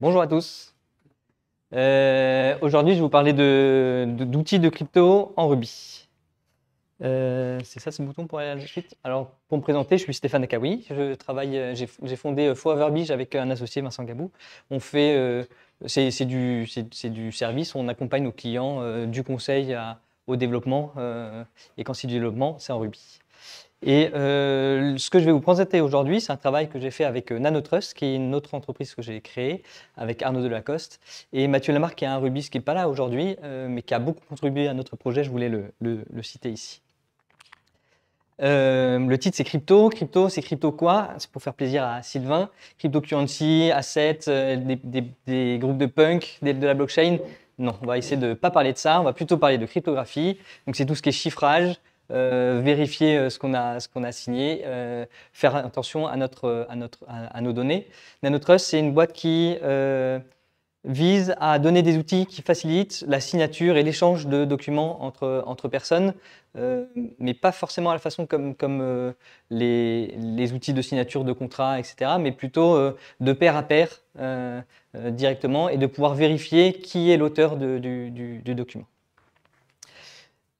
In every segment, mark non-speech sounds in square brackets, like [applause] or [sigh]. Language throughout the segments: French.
Bonjour à tous. Euh, aujourd'hui, je vais vous parler d'outils de, crypto en Ruby. Euh, c'est ça ce bouton pour aller à la suite Alors, pour me présenter, je suis Stéphane Akawi. Je travaille, euh, j'ai fondé Forever avec un associé, Vincent Gabou. On fait, c'est du, service, on accompagne nos clients du conseil au développement. et quand c'est du développement, c'est en Ruby. Et euh, ce que je vais vous présenter aujourd'hui, c'est un travail que j'ai fait avec euh, Nanotrust, qui est une autre entreprise que j'ai créée avec Arnaud Delacoste et Mathieu Lamarck, qui est un Rubis qui n'est pas là aujourd'hui, euh, mais qui a beaucoup contribué à notre projet. Je voulais le, citer ici. le titre c'est crypto. Crypto, c'est crypto quoi C'est pour faire plaisir à Sylvain. Cryptocurrency, assets, des, des, des, groupes de punk, de la blockchain. Non, on va essayer de ne pas parler de ça. On va plutôt parler de cryptographie. Donc c'est tout ce qui est chiffrage, euh, vérifier euh, ce qu'on a, a signé, euh, faire attention à, notre, à, notre, à, nos données. NanoTrust, c'est une boîte qui vise à donner des outils qui facilitent la signature et l'échange de documents entre, entre personnes, mais pas forcément à la façon comme, comme les, outils de signature de contrat, etc., mais plutôt de pair à pair directement et de pouvoir vérifier qui est l'auteur du document.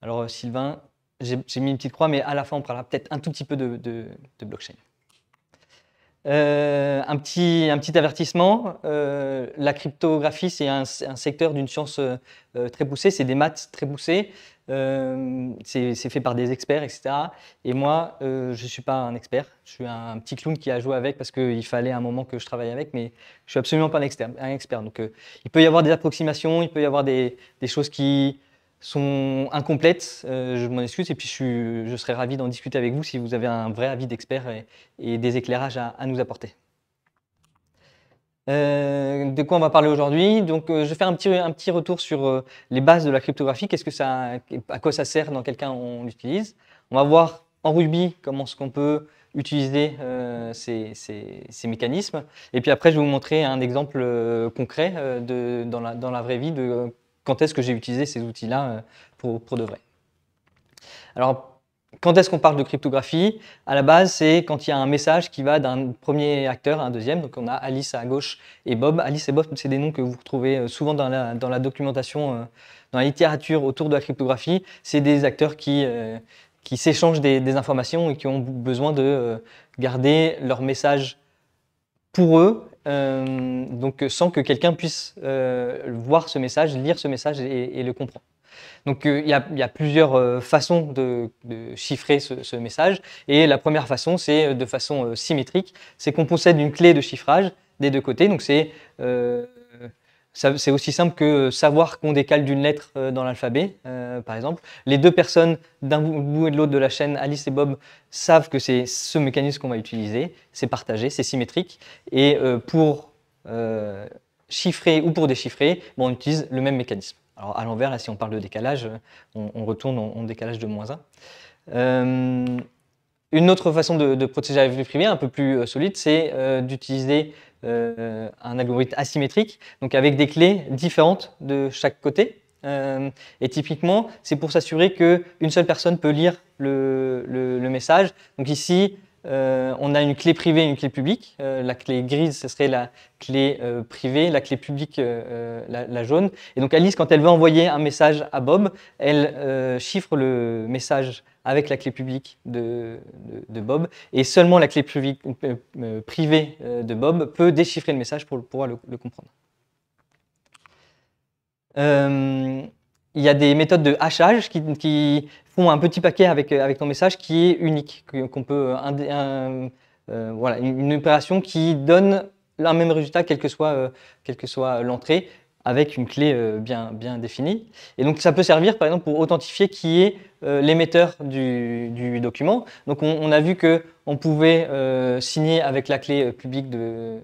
Alors Sylvain, j'ai mis une petite croix, mais à la fin, on parlera peut-être un tout petit peu de, blockchain. Euh, un, petit, un petit avertissement, euh, la cryptographie, c'est un, secteur d'une science euh, très poussée, c'est des maths très poussées, c'est fait par des experts, etc. Et moi, je ne suis pas un expert, je suis un, petit clown qui a joué avec parce qu'il fallait un moment que je travaille avec, mais je ne suis absolument pas un expert. Un expert. Donc il peut y avoir des approximations, il peut y avoir des choses qui sont incomplètes, euh, je m'en excuse, et puis je, serais ravi d'en discuter avec vous si vous avez un vrai avis d'expert et, des éclairages à, nous apporter. Euh, de quoi on va parler aujourd'hui Donc, euh, je vais faire un petit, un petit retour sur les bases de la cryptographie. Qu'est-ce que ça, à quoi ça sert dans quel cas on l'utilise On va voir en Ruby comment ce qu'on peut utiliser ces, mécanismes. Et puis après, je vais vous montrer un exemple concret de, dans, la, dans, la, vraie vie de quand est-ce que j'ai utilisé ces outils-là euh, pour, de vrai. Alors, quand est-ce qu'on parle de cryptographie À la base, c'est quand il y a un message qui va d'un premier acteur à un deuxième. Donc on a Alice à gauche et Bob. Alice et Bob, c'est des noms que vous retrouvez euh, souvent dans la, dans la, documentation, euh, dans la littérature autour de la cryptographie. C'est des acteurs qui, qui s'échangent des, des, informations et qui ont besoin de garder leur message pour eux euh, donc euh, sans que quelqu'un puisse euh, voir ce message, lire ce message et, le comprendre. Donc il y, a plusieurs façons de, chiffrer ce, ce, message. Et la première façon, c'est de façon symétrique, c'est qu'on possède une clé de chiffrage des deux côtés. Donc c'est c'est aussi simple que savoir qu'on décale d'une lettre euh, dans l'alphabet, euh, par exemple. Les deux personnes d'un bout et de l'autre de la chaîne, Alice et Bob, savent que c'est ce mécanisme qu'on va utiliser. C'est partagé, c'est symétrique. Et euh, pour chiffrer ou pour déchiffrer, on utilise le même mécanisme. Alors à l'envers, si on parle de décalage, on, retourne on décalage de moins 1. une autre façon de, de protéger la vie privée, un peu plus solide, c'est d'utiliser euh, un algorithme asymétrique, donc avec des clés différentes de chaque côté. Euh, et typiquement, c'est pour s'assurer qu'une seule personne peut lire le, le message. Donc ici, euh, on a une clé privée et une clé publique. Euh, la clé grise, ce serait la clé euh, privée, la clé publique, la, jaune. Et donc Alice, quand elle veut envoyer un message à Bob, elle chiffre le message avec la clé publique de, Bob, et seulement la clé privée de Bob peut déchiffrer le message pour pouvoir le, le comprendre il y a des méthodes de hachage qui, font un petit paquet avec, ton message qui est unique, qu'on peut euh, une opération qui donne un même résultat quel que soit euh, quelle que soit l'entrée avec une clé euh, bien, bien définie. Et donc ça peut servir par exemple pour authentifier qui est euh, l'émetteur du, document. Donc on, a vu que on pouvait euh, signer avec la clé publique de,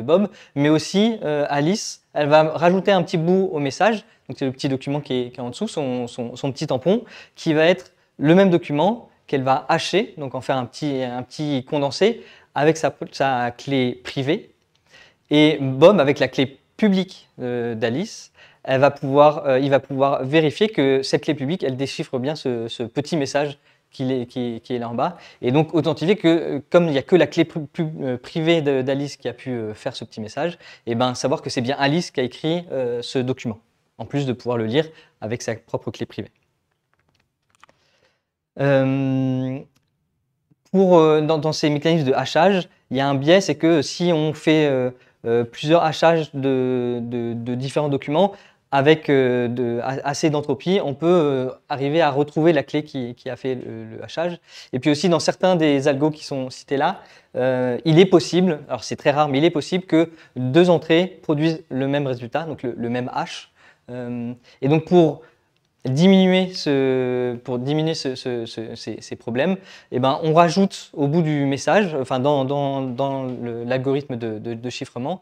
Bob, mais aussi Alice, elle va rajouter un petit bout au message, donc c'est le petit document qui est, en dessous, son, petit tampon, qui va être le même document qu'elle va hacher, donc en faire un petit, un petit condensé avec sa, sa clé privée. Et Bob, avec la clé public euh, d'Alice, elle va pouvoir, euh, il va pouvoir vérifier que cette clé publique, elle déchiffre bien ce, petit message qui est, est, là en bas. Et donc authentifier que, euh, comme il n'y a que la clé privée d'Alice qui a pu faire ce petit message, et eh ben, savoir que c'est bien Alice qui a écrit ce document, en plus de pouvoir le lire avec sa propre clé privée. pour, dans, ces mécanismes de hachage, il y a un biais, c'est que si on fait euh, plusieurs hachages de, différents documents avec euh, assez d'entropie, on peut euh, arriver à retrouver la clé qui, a fait le, hachage. Et puis aussi, dans certains des algos qui sont cités là, il est possible, alors c'est très rare, mais il est possible que deux entrées produisent le même résultat, donc le, même hash. et donc pour diminuer, pour diminuer ces, problèmes, eh ben, on rajoute au bout du message, enfin dans, l'algorithme de, chiffrement,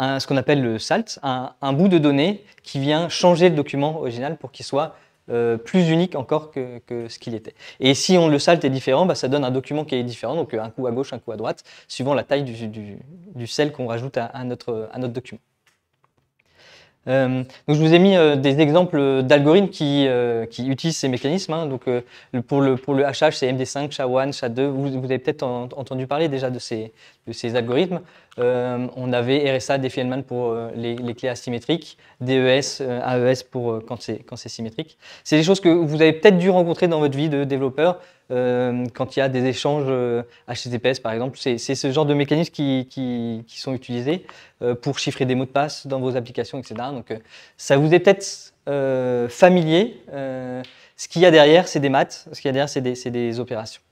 ce qu'on appelle le salt, un, bout de données qui vient changer le document original pour qu'il soit euh, plus unique encore que, ce qu'il était. Et si on le SALT est différent, bah, ça donne un document qui est différent, donc euh, un coup à gauche, un coup à droite, suivant la taille du, sel qu'on rajoute à notre document. Euh, donc je vous ai mis euh, des exemples euh, d'algorithmes qui, utilisent ces mécanismes. Hein. pour le, pour HH, c'est MD5, SHA-1, SHA-2. Vous, avez peut-être entendu parler déjà de ces algorithmes. Euh, on avait RSA, Diffie-Hellman pour euh, les, clés asymétriques, DES, euh, AES pour quand c'est symétrique. C'est des choses que vous avez peut-être dû rencontrer dans votre vie de développeur quand il y a des échanges HTTPS par exemple. C'est ce genre de mécanismes qui, sont utilisés pour chiffrer des mots de passe dans vos applications, etc. Donc ça vous est peut-être familier. ce qu'il y a derrière, c'est des maths. Ce qu'il y a derrière, c'est des opérations.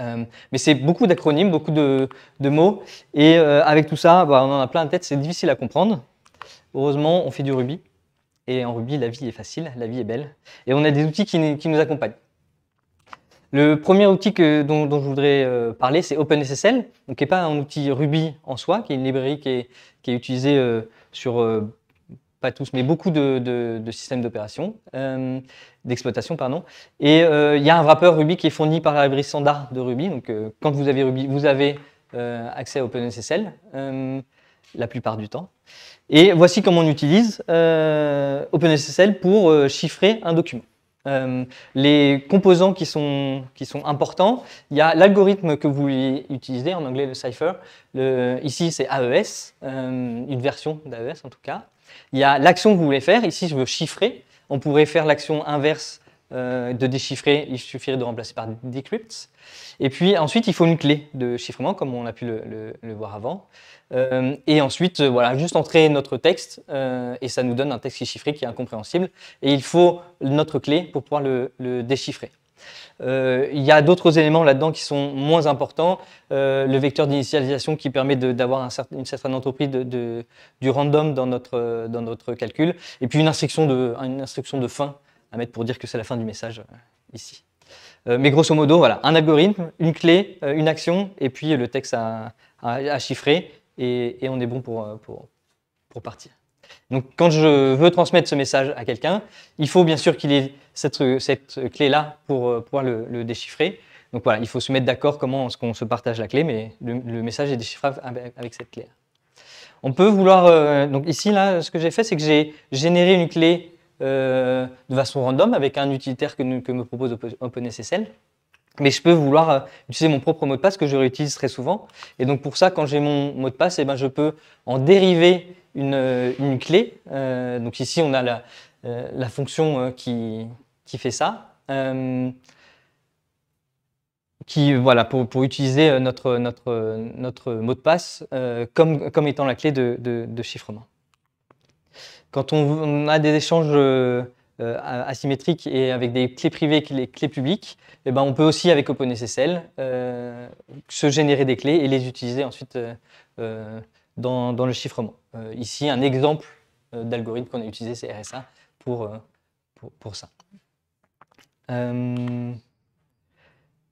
Euh, mais c'est beaucoup d'acronymes, beaucoup de, mots. Et euh, avec tout ça, bah, on en a plein la tête, c'est difficile à comprendre. Heureusement, on fait du Ruby. Et en Ruby, la vie est facile, la vie est belle. Et on a des outils qui, nous accompagnent. Le premier outil dont, je voudrais euh, parler, c'est OpenSSL, donc qui n'est pas un outil Ruby en soi, qui est une librairie qui est utilisée sur pas tous, mais beaucoup de, systèmes d'opération, euh, d'exploitation, pardon. Et euh, il y a un wrapper Ruby qui est fourni par la librairie standard de Ruby. Donc, euh, quand vous avez Ruby, vous avez accès à OpenSSL la plupart du temps. Et voici comment on utilise OpenSSL pour chiffrer un document. les composants qui sont, qui sont importants, il y a l'algorithme que vous utilisez, en anglais le cipher, le, ici c'est AES, une version d'AES en tout cas, il y a l'action que vous voulez faire. Ici, je veux chiffrer. On pourrait faire l'action inverse euh, de déchiffrer. Il suffirait de remplacer par decrypt. Et puis ensuite, il faut une clé de chiffrement, comme on a pu le, voir avant. Euh, et ensuite, euh, voilà, juste entrer notre texte et ça nous donne un texte qui est chiffré, qui est incompréhensible. Et il faut notre clé pour pouvoir le déchiffrer. Euh, il y a d'autres éléments là-dedans qui sont moins importants. Euh, le vecteur d'initialisation qui permet d'avoir une certaine entreprise du random dans notre, dans notre calcul. Et puis une instruction de, une instruction de fin à mettre pour dire que c'est la fin du message euh, ici. mais grosso modo, voilà, un algorithme, une clé, une action, et puis le texte à, chiffrer, et, on est bon pour, pour partir. Donc quand je veux transmettre ce message à quelqu'un, il faut bien sûr qu'il ait cette, clé-là pour euh, pouvoir le, déchiffrer. Donc voilà, il faut se mettre d'accord comment est-ce qu'on se partage la clé, mais le, message est déchiffrable avec cette clé-là. On peut vouloir, euh, donc ici là, ce que j'ai fait, c'est que j'ai généré une clé euh, de façon random avec un utilitaire que, que me propose OpenSSL. Mais je peux vouloir euh, utiliser mon propre mot de passe que je réutilise très souvent. Et donc pour ça, quand j'ai mon mot de passe, eh ben, je peux en dériver une, euh, clé. Euh, donc ici, on a la, fonction qui, qui, fait ça. qui, voilà, pour, utiliser notre, notre, notre mot de passe comme, comme étant la clé de, chiffrement. Quand on, a des échanges euh, asymétrique asymétriques et avec des clés privées et les clés publiques, eh ben, on peut aussi avec OpenSSL euh, se générer des clés et les utiliser ensuite euh, dans, le chiffrement. ici, un exemple d'algorithme qu'on a utilisé, c'est RSA pour, pour, pour ça.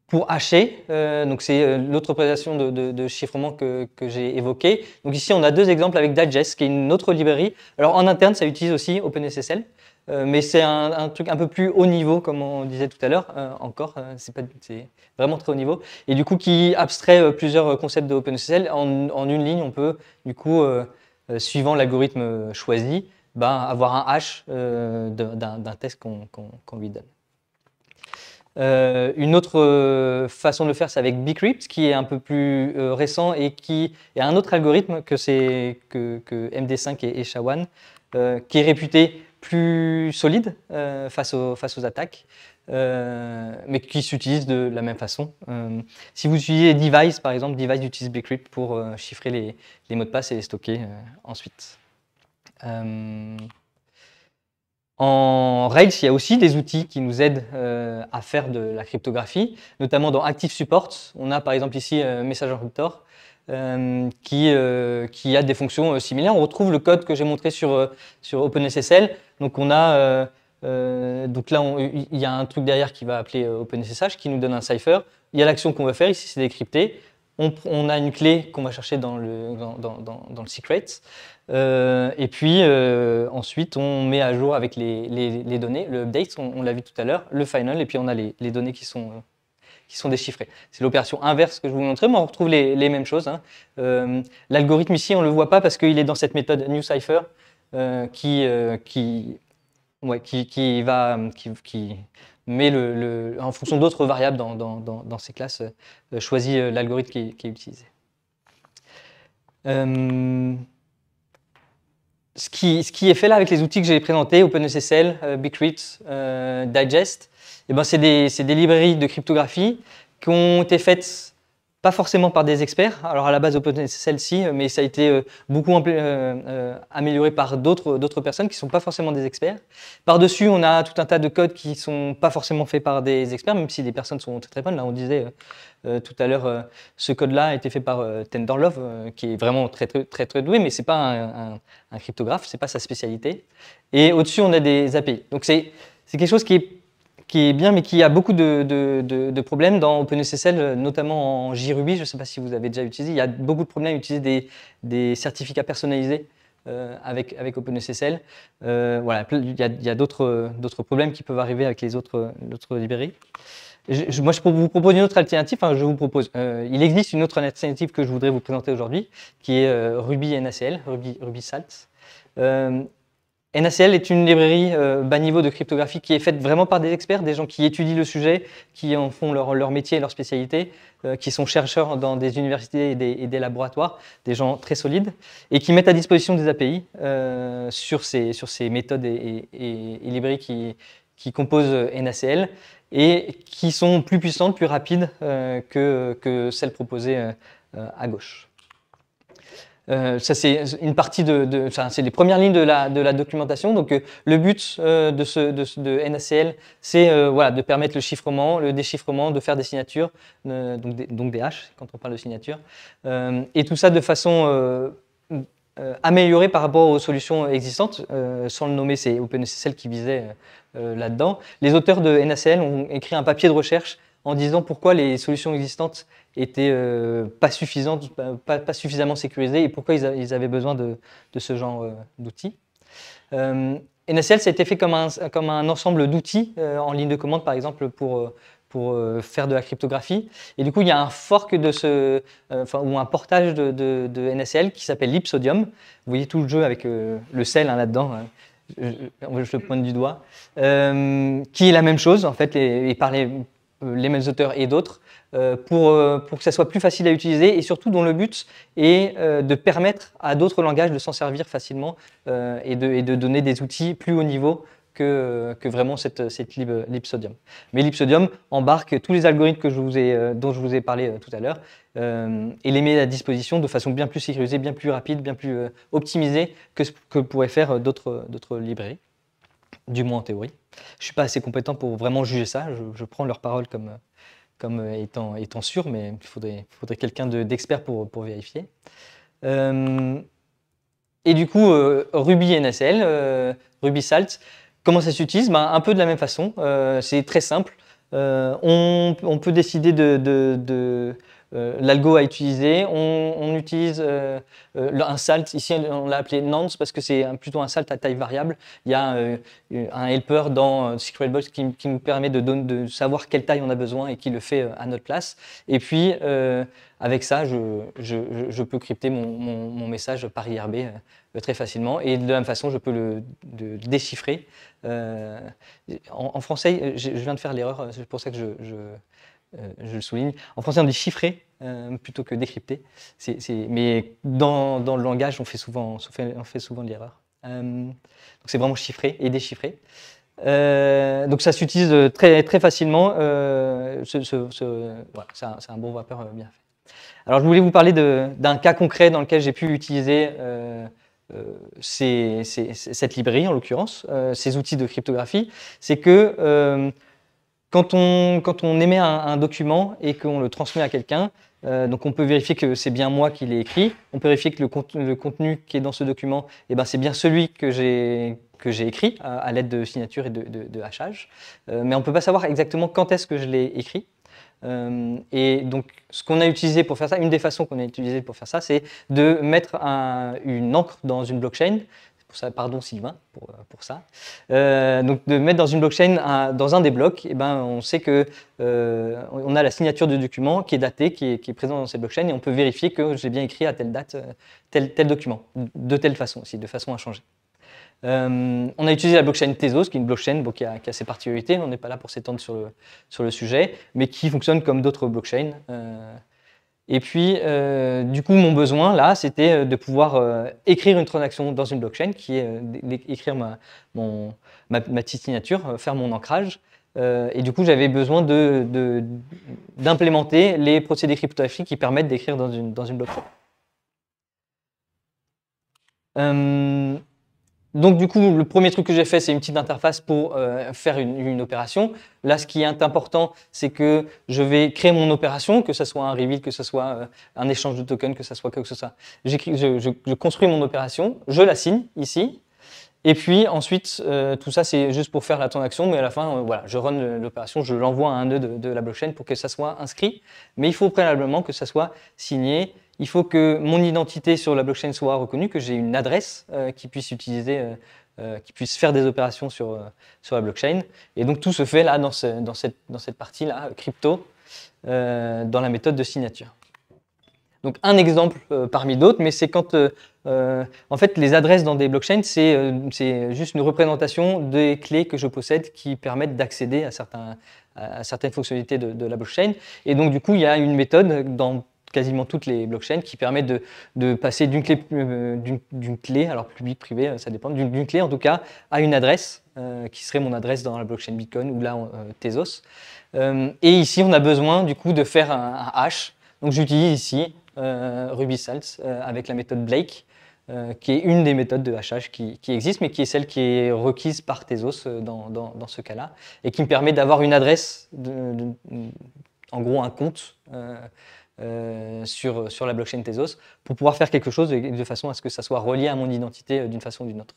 pour hacher, donc c'est l'autre présentation de, chiffrement que, j'ai évoquée. Donc ici, on a deux exemples avec Digest, qui est une autre librairie. Alors en interne, ça utilise aussi OpenSSL. Euh, mais c'est un, truc un peu plus haut niveau, comme on disait tout à l'heure, euh, encore, euh, c'est, vraiment très haut niveau, et du coup qui abstrait plusieurs concepts de OpenSSL. En, une ligne, on peut, du coup, suivant l'algorithme choisi, ben, avoir un hash d'un, test qu'on, lui donne. une autre façon de le faire, c'est avec Bcrypt, qui est un peu plus récent et qui est un autre algorithme que, c'est, que, MD5 et, et 1 qui est réputé plus solide euh, face, aux, attaques, euh, mais qui s'utilisent de la même façon. Euh, si vous utilisez Device, par exemple, Device utilise Bcrypt pour chiffrer les, mots de passe et les stocker ensuite. En Rails, il y a aussi des outils qui nous aident à faire de la cryptographie, notamment dans Active Support. On a par exemple ici Message Encryptor, euh, euh, qui, a des fonctions euh, similaires. On retrouve le code que j'ai montré sur, sur OpenSSL. Donc, on a, donc là, il y a un truc derrière qui va appeler OpenSSH, qui nous donne un cipher. Il y a l'action qu'on va faire, ici c'est décrypté. On, a une clé qu'on va chercher dans le, dans, le secret. et puis ensuite, on met à jour avec les, les, données, le update, on, on l'a vu tout à l'heure, le final, et puis on a les, les données qui sont, qui sont déchiffrés. C'est l'opération inverse que je vous montrais, mais on retrouve les, mêmes choses. Hein. Euh, l'algorithme ici, on ne le voit pas parce qu'il est dans cette méthode NewCypher euh, euh, qui, qui, met le, en fonction d'autres variables dans, dans, ces classes, choisit l'algorithme qui, est utilisé. Ce qui, est fait là avec les outils que j'ai présentés, OpenSSL, BigReads, Digest, et eh ben, c'est des, librairies de cryptographie qui ont été faites pas forcément par des experts. Alors à la base, c'est celle ci mais ça a été euh, beaucoup euh, euh, amélioré par d'autres personnes qui ne sont pas forcément des experts. Par-dessus, on a tout un tas de codes qui ne sont pas forcément faits par des experts, même si les personnes sont très bonnes. Là, on disait tout à l'heure, ce code-là a été fait par Tenderlove, qui est vraiment très très très, très doué, mais ce n'est pas un, un cryptographe, ce n'est pas sa spécialité. Et au-dessus, on a des API. Donc c'est quelque chose qui est qui est bien, mais qui a beaucoup de, problèmes dans OpenSSL, notamment en JRuby. Je ne sais pas si vous avez déjà utilisé. Il y a beaucoup de problèmes à utiliser des, certificats personnalisés euh, avec, OpenSSL. Euh, voilà, il y a, d'autres problèmes qui peuvent arriver avec les autres, librairies. moi, je vous propose une autre alternative. Hein, je vous propose. Euh, il existe une autre alternative que je voudrais vous présenter aujourd'hui, qui est Ruby NACL, Ruby, Salt. NACL est une librairie euh, bas niveau de cryptographie qui est faite vraiment par des experts, des gens qui étudient le sujet, qui en font leur, leur métier et leur spécialité, euh, qui sont chercheurs dans des universités et des, laboratoires, des gens très solides, et qui mettent à disposition des API euh, sur, ces, méthodes et, et librairies qui, composent NACL et qui sont plus puissantes, plus rapides que celles proposées à gauche. Euh, ça, c'est une partie de, c'est les premières lignes de la, documentation. Donc, euh, le but euh, de, ce, de, de NACL, c'est voilà, de permettre le chiffrement, le déchiffrement, de faire des signatures, donc, des, donc des quand on parle de signature, et tout ça de façon améliorée par rapport aux solutions existantes. sans le nommer, c'est OpenSSL qui visait là-dedans. Les auteurs de NACL ont écrit un papier de recherche en disant pourquoi les solutions existantes était euh, pas, pas, suffisamment sécurisée et pourquoi ils, avaient besoin de, ce genre euh, d'outils. Euh, NSL, ça a été fait comme un, comme un ensemble d'outils euh, en ligne de commande, par exemple, pour, pour faire de la cryptographie. Et du coup, il y a un fork de ce, ou un portage de, NSL qui s'appelle Lipsodium. Vous voyez tout le jeu avec le sel hein, là-dedans. Hein. je, le pointe du doigt, qui est la même chose, en fait, et par les mêmes auteurs et d'autres, euh, euh, pour, que ça soit plus facile à utiliser et surtout dont le but est euh, de permettre à d'autres langages de s'en servir facilement et de, donner des outils plus haut niveau que, vraiment cette, cette lib, Mais l'Ipsodium embarque tous les algorithmes que je vous ai, dont je vous ai parlé tout à l'heure et les met à disposition de façon bien plus sécurisée, bien plus rapide, bien plus optimisée que ce que pourraient faire d'autres librairies, du moins en théorie. Je ne suis pas assez compétent pour vraiment juger ça, je, prends leur parole comme comme euh, étant, étant sûr, mais il faudrait, quelqu'un d'expert pour, vérifier. Euh, et du coup, euh, Ruby NSL, euh, Ruby Salt, comment ça s'utilise ben, Un peu de la même façon, c'est très simple. On, peut décider de euh, l'algo à utiliser. On, utilise euh, euh, un salt, ici on l'a appelé nonce parce que c'est plutôt un salt à taille variable. Il y a un helper dans SecretBox qui, qui, nous permet de, savoir quelle taille on a besoin et qui le fait à notre place. Et puis, avec ça, je, peux crypter mon, message par IRB très facilement. Et de la même façon, je peux le, déchiffrer. en, français, je, viens de faire l'erreur, c'est pour ça que je, euh, je le souligne. En français, on dit chiffrer euh, plutôt que décrypter. Mais dans, le langage, on fait souvent, on fait, on fait souvent l'erreur. Euh, donc c'est vraiment chiffrer et déchiffrer donc ça s'utilise très, très facilement. c'est un, bon vapeur bien fait. Alors je voulais vous parler d'un cas concret dans lequel j'ai pu utiliser cette librairie, en l'occurrence, ces outils de cryptographie. C'est que quand on, émet un, document et qu'on le transmet à quelqu'un, euh, donc on peut vérifier que c'est bien moi qui l'ai écrit, on peut vérifier que le contenu, qui est dans ce document, eh ben, c'est bien celui que j'ai écrit à, l'aide de signatures et de, hachage, euh, mais on ne peut pas savoir exactement quand est-ce que je l'ai écrit. Euh, et donc, ce qu'on a utilisé pour faire ça, une des façons qu'on a utilisé pour faire ça, c'est de mettre une encre dans une blockchain ça, pardon Sylvain pour, euh, ça. Euh, donc de mettre dans une blockchain, dans un des blocs, eh ben, on sait qu'on euh, a la signature du document qui est datée, qui est, qui présente dans cette blockchain, et on peut vérifier que j'ai bien écrit à telle date tel, tel document, de telle façon aussi, de façon à changer. on a utilisé la blockchain Tezos, qui est une blockchain qui, a, ses particularités, on n'est pas là pour s'étendre sur le, sur le sujet, mais qui fonctionne comme d'autres blockchains. Et puis, euh, du coup, mon besoin là, c'était euh, de pouvoir euh, écrire une transaction dans une blockchain, qui est écrire ma, mon, ma, petite signature, faire mon ancrage. et du coup, j'avais besoin d'implémenter de, les procédés cryptographiques qui permettent d'écrire dans une, dans une blockchain. Donc du coup, le premier truc que j'ai fait, c'est une petite interface pour euh, faire une, opération. Là, ce qui est important, c'est que je vais créer mon opération, que ce soit un reveal, que ce soit euh, un échange de tokens, que ce soit quoi que ce soit. Je, construis mon opération, je la signe ici, et puis ensuite, euh, tout ça, c'est juste pour faire la transaction, mais à la fin, voilà, je run l'opération, je l'envoie à un nœud de, de, la blockchain pour que ça soit inscrit, mais il faut préalablement que ça soit signé, il faut que mon identité sur la blockchain soit reconnue, que j'ai une adresse euh, qui puisse utiliser, euh, euh, qui puisse faire des opérations sur, sur la blockchain. Et donc tout se fait là dans, dans cette, dans cette partie-là, crypto, dans la méthode de signature. Donc un exemple parmi d'autres, mais c'est quand, en fait, les adresses dans des blockchains, c'est juste une représentation des clés que je possède qui permettent d'accéder à, à, certaines fonctionnalités de, de, la blockchain. Et donc du coup, il y a une méthode dans quasiment toutes les blockchains qui permettent de, passer d'une clé, euh, clé, alors publique privée, euh, ça dépend, d'une clé en tout cas, à une adresse euh, qui serait mon adresse dans la blockchain Bitcoin ou là euh, Tezos. et ici, on a besoin du coup de faire un, hash. Donc j'utilise ici Ruby avec la méthode Blake, qui est une des méthodes de hachage qui, existe, mais qui est celle qui est requise par Tezos dans, ce cas-là, et qui me permet d'avoir une adresse, en gros un compte euh, sur, la blockchain Tezos pour pouvoir faire quelque chose de, façon à ce que ça soit relié à mon identité euh, d'une façon ou d'une autre.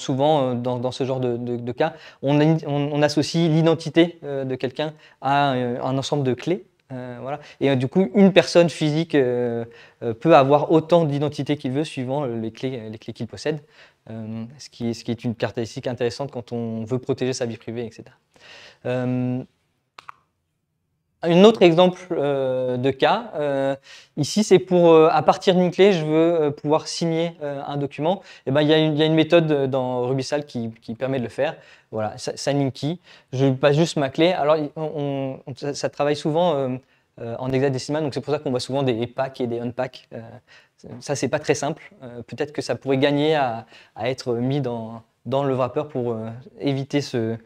souvent, euh, dans, ce genre de, cas, on, on, associe l'identité de quelqu'un à un, ensemble de clés voilà. Et du coup, une personne physique peut avoir autant d'identité qu'il veut suivant les clés, les clés qu'il possède, ce qui, ce, qui, est une caractéristique intéressante quand on veut protéger sa vie privée, etc. Un autre exemple euh, de cas, euh, ici c'est pour, euh, à partir d'une clé, je veux pouvoir signer un document. Et eh ben, il, y, a une, méthode dans Rubisal qui, qui, permet de le faire. Voilà, signing key. Je passe juste ma clé. Alors, ça, travaille souvent en hexadécimal, donc c'est pour ça qu'on voit souvent des packs et des unpacks. ça, c'est pas très simple. Peut-être que ça pourrait gagner à, être mis dans, dans le wrapper pour éviter ce,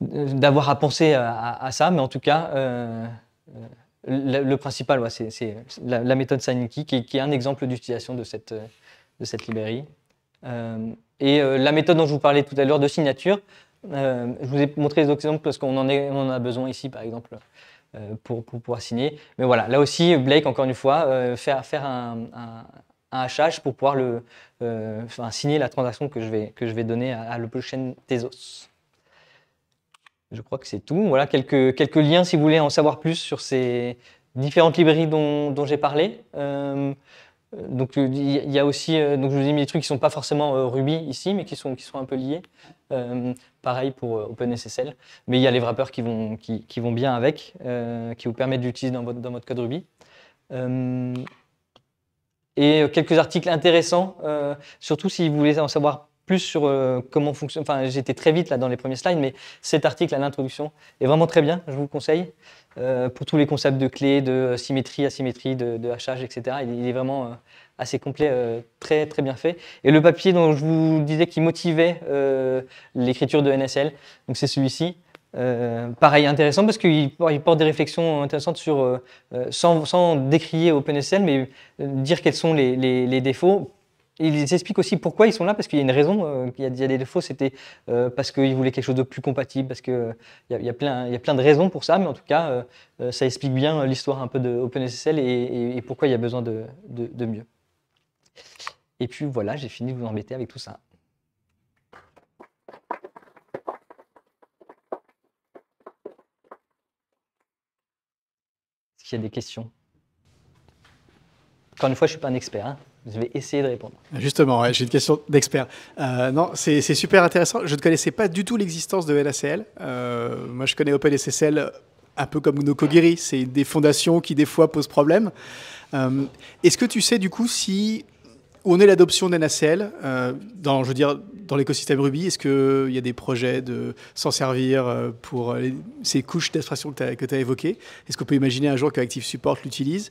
d'avoir à penser à, ça, mais en tout cas, euh, euh, le, principal, c'est la, méthode Saninki, qui, qui, est un exemple d'utilisation de cette, de librairie. Euh, et la méthode dont je vous parlais tout à l'heure de signature, je vous ai montré les exemples parce qu'on en, a besoin ici, par exemple, pour, pouvoir signer. Mais voilà, là aussi, Blake, encore une fois, faire, faire un, un hachage pour pouvoir signer la transaction que je vais, donner à, à le Tezos. Je crois que c'est tout. Voilà quelques, quelques liens si vous voulez en savoir plus sur ces différentes librairies dont, j'ai parlé. Euh, donc euh, il y a aussi, euh, donc je vous ai mis des trucs qui ne sont pas forcément Ruby ici, mais qui sont, qui sont un peu liés. pareil pour OpenSSL. Mais il y a les wrappers qui vont, qui, vont bien avec, qui vous permettent d'utiliser dans votre, dans votre code Ruby. et quelques articles intéressants, surtout si vous voulez en savoir plus sur euh, comment fonctionne. Enfin, j'étais très vite là dans les premiers slides, mais cet article à l'introduction est vraiment très bien. Je vous conseille euh, pour tous les concepts de clés, de symétrie, asymétrie, de, hachage, etc. Il, est vraiment euh, assez complet, très très bien fait. Et le papier dont je vous disais qui motivait l'écriture de NSL, donc c'est celui-ci. pareil, intéressant parce qu'il porte des réflexions intéressantes sur, sans, sans, décrier OpenSSL, mais dire quels sont les défauts ils expliquent aussi pourquoi ils sont là, parce qu'il y a une raison. Euh, il y a, des défauts, c'était euh, parce qu'ils voulaient quelque chose de plus compatible, parce qu'il euh, y, a, il y, a plein, de raisons pour ça, mais en tout cas, ça explique bien l'histoire un peu de OpenSSL et, pourquoi il y a besoin de mieux. Et puis voilà, j'ai fini de vous embêter avec tout ça. Est-ce qu'il y a des questions encore une fois, je ne suis pas un expert. Hein. Je vais essayer de répondre. Justement, j'ai une question d'expert. Euh, non, c'est super intéressant. Je ne connaissais pas du tout l'existence de LACL. Euh, moi, je connais OpenSSL euh, un peu comme Nokogiri. C'est des fondations qui, des fois, posent problème. Est-ce que tu sais, du coup, si on est l'adoption d'NACL dans, je dans l'écosystème Ruby Est-ce qu'il y a des projets de s'en servir pour ces couches d'abstraction que tu as, as évoquées Est-ce qu'on peut imaginer un jour que Active Support l'utilise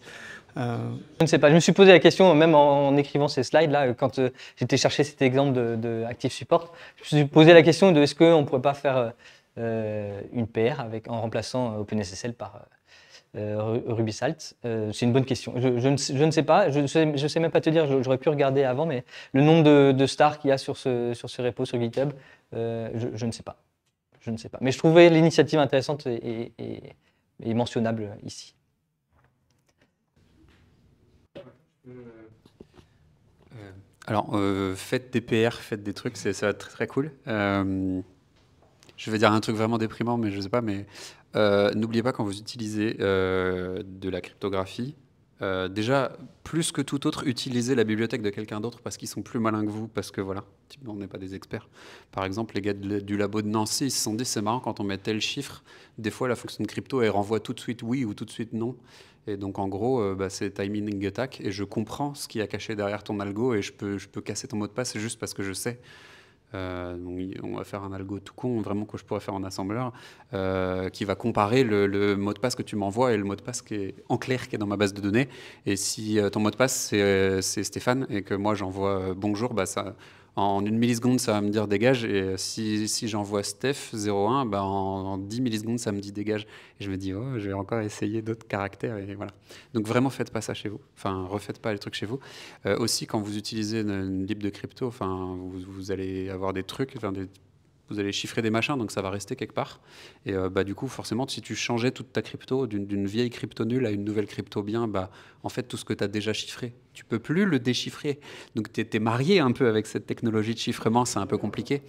euh, je ne sais pas. Je me suis posé la question, même en, écrivant ces slides-là, euh, quand euh, j'étais cherché cet exemple de, Active Support, je me suis posé la question de est-ce qu'on ne pourrait pas faire une PR avec, en remplaçant OpenSSL par. Euh, Ruby Salt C'est une bonne question. Je, ne, sais pas, je ne sais, sais, même pas te dire, j'aurais pu regarder avant, mais le nombre de, stars qu'il y a sur ce, sur ce repo, sur GitHub, je, ne sais pas. Je ne sais pas. Mais je trouvais l'initiative intéressante et mentionnable ici. Euh, alors, euh, faites des PR, faites des trucs, ça très très cool. Euh, je vais dire un truc vraiment déprimant, mais je ne sais pas, mais n'oubliez pas quand vous utilisez de la cryptographie, déjà, plus que tout autre, utilisez la bibliothèque de quelqu'un d'autre parce qu'ils sont plus malins que vous, parce que voilà, on n'est pas des experts. Par exemple, les gars du labo de Nancy, ils se sont dit, c'est marrant, quand on met tel chiffre, des fois la fonction de crypto, elle renvoie tout de suite oui ou tout de suite non. Et donc en gros, euh, bah, c'est timing attack et je comprends ce qu'il y a caché derrière ton algo et je peux, je peux casser ton mot de passe juste parce que je sais. Euh, on va faire un algo tout con, vraiment que je pourrais faire en assembleur, euh, qui va comparer le, mot de passe que tu m'envoies et le mot de passe qui est en clair, qui est dans ma base de données. Et si ton mot de passe c'est Stéphane et que moi j'envoie bonjour, bah ça, en une milliseconde, ça va me dire dégage. Et si, j'envoie Steph 01, ben bah, en, 10 millisecondes, ça me dit dégage. Et je me dis, oh, je vais encore essayer d'autres caractères. Et voilà. Donc vraiment, faites pas ça chez vous. Enfin, refaites pas les trucs chez vous. Euh, aussi, quand vous utilisez une, libre lib de crypto, enfin, vous, vous, allez avoir des trucs, enfin, des vous allez chiffrer des machins, donc ça va rester quelque part. Et euh, bah, du coup, forcément, si tu changeais toute ta crypto d'une vieille crypto nulle à une nouvelle crypto bien, bah, en fait, tout ce que tu as déjà chiffré, tu peux plus le déchiffrer. Donc, tu étais marié un peu avec cette technologie de chiffrement, c'est un peu compliqué.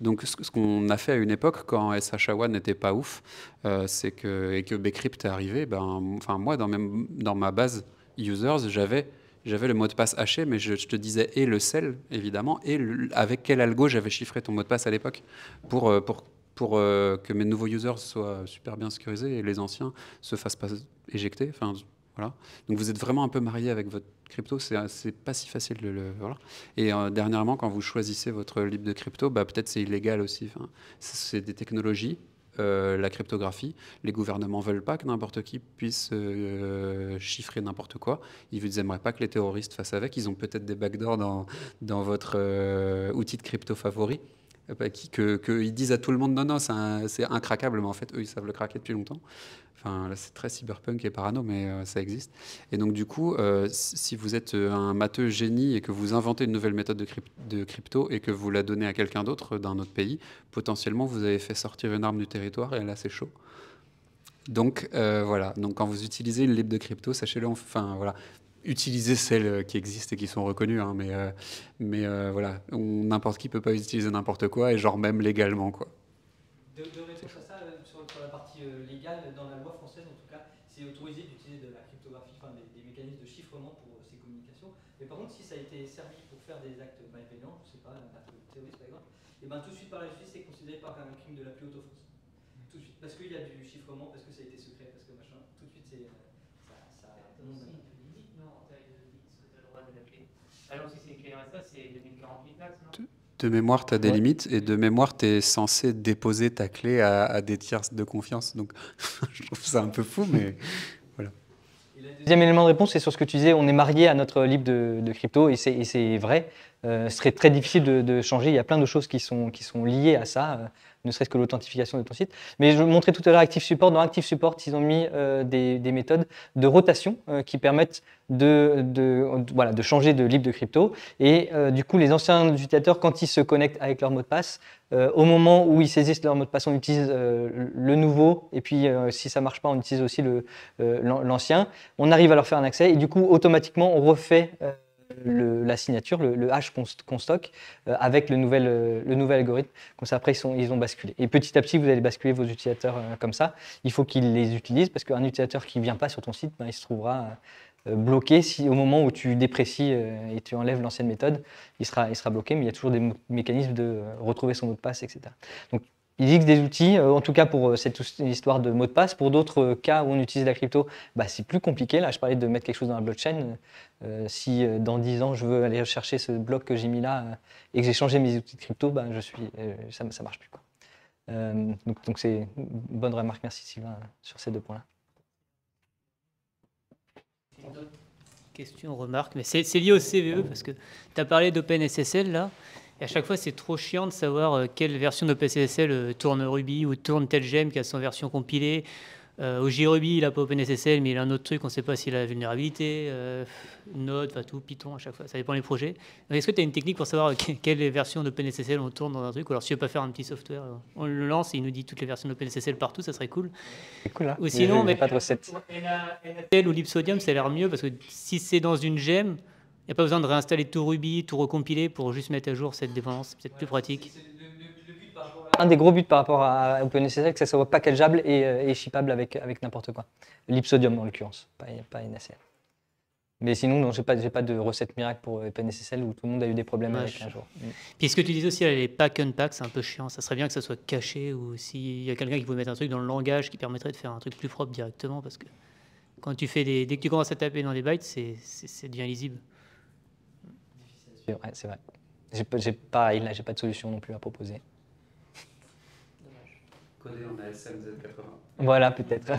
Donc, ce, qu'on a fait à une époque, quand SHA-1 n'était pas ouf, euh, c'est que, et que Bcrypt est arrivé, ben, enfin, moi, dans, même, dans ma base users, j'avais j'avais le mot de passe haché, mais je, te disais et le sel, évidemment, et avec quel algo j'avais chiffré ton mot de passe à l'époque pour, euh, pour, pour euh, que mes nouveaux users soient super bien sécurisés et les anciens se fassent pas éjecter. Enfin, voilà. Donc vous êtes vraiment un peu marié avec votre crypto, c'est pas si facile de le. Et euh, dernièrement, quand vous choisissez votre libre de crypto, bah, peut-être c'est illégal aussi. c'est des technologies euh, la cryptographie. Les gouvernements veulent pas que n'importe qui puisse euh, chiffrer n'importe quoi. Ils n'aimeraient pas que les terroristes fassent avec. Ils ont peut-être des backdoors dans, dans votre euh, outil de crypto favori. Bah, qu'ils disent à tout le monde non, non, c'est incraquable, mais en fait, eux, ils savent le craquer depuis longtemps. Enfin, là, c'est très cyberpunk et parano, mais euh, ça existe. Et donc, du coup, euh, si vous êtes euh, un matheux génie et que vous inventez une nouvelle méthode de, de crypto et que vous la donnez à quelqu'un d'autre d'un autre pays, potentiellement, vous avez fait sortir une arme du territoire et là, c'est chaud. Donc, voilà. Donc, quand vous utilisez une libre de crypto, sachez-le, enfin, voilà utiliser celles euh, qui existent et qui sont reconnues. Hein, mais euh, mais euh, voilà, n'importe qui peut pas utiliser n'importe quoi, et genre même légalement. Quoi. De, de à ça, sur, la partie légale, dans la loi française en tout cas, c'est autorisé d'utiliser de la cryptographie, enfin, des, mécanismes de chiffrement pour ces communications. Mais par contre, si ça a été servi pour faire des actes malveillants, je sais pas, un acte terroriste par exemple, et eh ben, tout de suite par la justice, c'est considéré par un crime de la plus haute offense. Tout de suite, parce qu'il y a du chiffrement, parce que ça a été Ah, de mémoire, tu as des limites et de mémoire, tu es censé déposer ta clé à, des tiers de confiance. Donc, [laughs] je trouve ça un peu fou, mais [laughs] voilà. le deuxième élément de réponse, c'est sur ce que tu disais on est marié à notre libre de, de crypto et c'est vrai. Euh, ce serait très difficile de, changer. Il y a plein de choses qui sont, qui sont liées à ça, euh, ne serait-ce que l'authentification de ton site. Mais je montrais tout à l'heure Active Support. Dans Active Support, ils ont mis euh, des, des, méthodes de rotation qui permettent de, de, voilà, de changer de libre de crypto. Et du coup, les anciens utilisateurs, quand ils se connectent avec leur mot de passe, au moment où ils saisissent leur mot de passe, on utilise le nouveau, et puis si ça marche pas, on utilise aussi l'ancien. on arrive à leur faire un accès, et du coup, automatiquement, on refait la signature, le, hash qu'on stock stocke euh, avec le nouvel, euh, le nouvel algorithme. après, ils, ont basculé. Et petit à petit, vous allez basculer vos utilisateurs euh, comme ça. Il faut qu'ils les utilisent parce qu'un utilisateur qui ne vient pas sur ton site, ben, il se trouvera bloqué si au moment où tu déprécies et tu enlèves l'ancienne méthode, il sera, il sera bloqué, mais il y a toujours des mécanismes de retrouver son mot de passe, etc. Donc il existe des outils, euh, en tout cas pour euh, cette histoire de mot de passe. Pour d'autres euh, cas où on utilise la crypto, bah c'est plus compliqué. Là, je parlais de mettre quelque chose dans la blockchain. si dans 10 ans, je veux aller chercher ce bloc que j'ai mis là et que j'ai changé mes outils de crypto, bah, je suis, ça ne marche plus. donc c'est une bonne remarque. Merci Sylvain sur ces deux points-là. Question, remarque, mais c'est lié au CVE parce que tu as parlé d'OpenSSL là. Et à chaque fois, c'est trop chiant de savoir euh, quelle version d'OpenSSL euh, tourne Ruby ou tourne tel gem qui a son version compilée. Euh, au JRuby, il n'a pas OpenSSL, mais il a un autre truc, on ne sait pas s'il a la vulnérabilité, Node, enfin tout, Python à chaque fois, ça dépend des projets. Est-ce que tu as une technique pour savoir quelle version d'OpenSSL on tourne dans un truc Ou alors si tu veux pas faire un petit software, on le lance et il nous dit toutes les versions d'OpenSSL partout, ça serait cool. cool, hein. Ou sinon, mais, pas de recette. ou Libsodium, ça a l'air mieux, parce que si c'est dans une gemme, n'y a pas besoin de réinstaller tout Ruby, tout recompiler pour juste mettre à jour cette dépendance. C'est peut-être plus pratique. Un des gros buts par rapport à OpenSSL, que ça soit packageable et, euh, et shippable avec, avec n'importe quoi. L'Ipsodium en l'occurrence, pas, pas NSL. Mais sinon, je j'ai pas, pas de recette miracle pour OpenSSL où tout le monde a eu des problèmes avec un jour. Puis ce que tu dis aussi, les pack and pack, c'est un peu chiant. Ça serait bien que ça soit caché ou s'il y a quelqu'un qui pouvait mettre un truc dans le langage qui permettrait de faire un truc plus propre directement parce que quand tu fais des, dès que tu commences à taper dans des bytes, c'est devient lisible ouais, c'est vrai. J'ai, pareil, là, j'ai pas de solution non plus à proposer. Dommage. Coder en ASMZ80. Voilà, peut-être.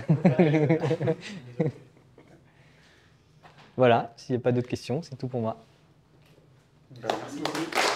[laughs] voilà, s'il n'y a pas d'autres questions, c'est tout pour moi. Bah, merci beaucoup.